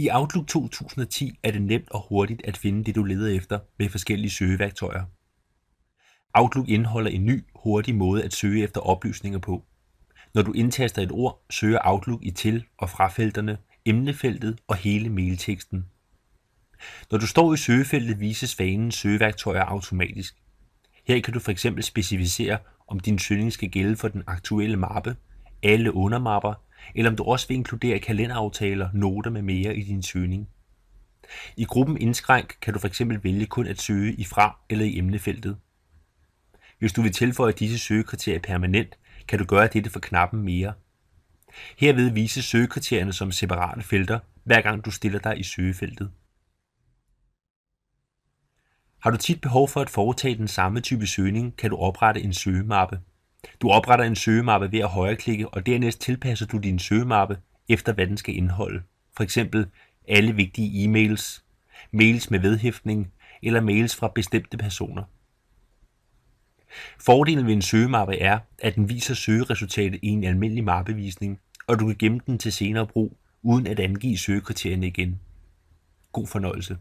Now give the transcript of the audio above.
I Outlook 2010 er det nemt og hurtigt at finde det, du leder efter med forskellige søgeværktøjer. Outlook indeholder en ny, hurtig måde at søge efter oplysninger på. Når du indtaster et ord, søger Outlook i til- og frafelterne, emnefeltet og hele mailteksten. Når du står i søgefeltet, vises fanen søgeværktøjer automatisk. Her kan du f.eks. specificere, om din søgning skal gælde for den aktuelle mappe, alle undermapper eller om du også vil inkludere kalenderaftaler, noter med mere i din søgning. I gruppen Indskrænk kan du fx vælge kun at søge i fra eller i emnefeltet. Hvis du vil tilføje disse søgekriterier permanent, kan du gøre dette for knappen Mere. Herved vises søgekriterierne som separate felter, hver gang du stiller dig i søgefeltet. Har du tit behov for at foretage den samme type søgning, kan du oprette en søgemappe. Du opretter en søgemappe ved at højreklikke, og dernæst tilpasser du din søgemappe efter, hvad den skal indeholde. For eksempel alle vigtige e-mails, mails med vedhæftning eller mails fra bestemte personer. Fordelen ved en søgemappe er, at den viser søgeresultatet i en almindelig mappevisning, og du kan gemme den til senere brug, uden at angive søgekriterierne igen. God fornøjelse.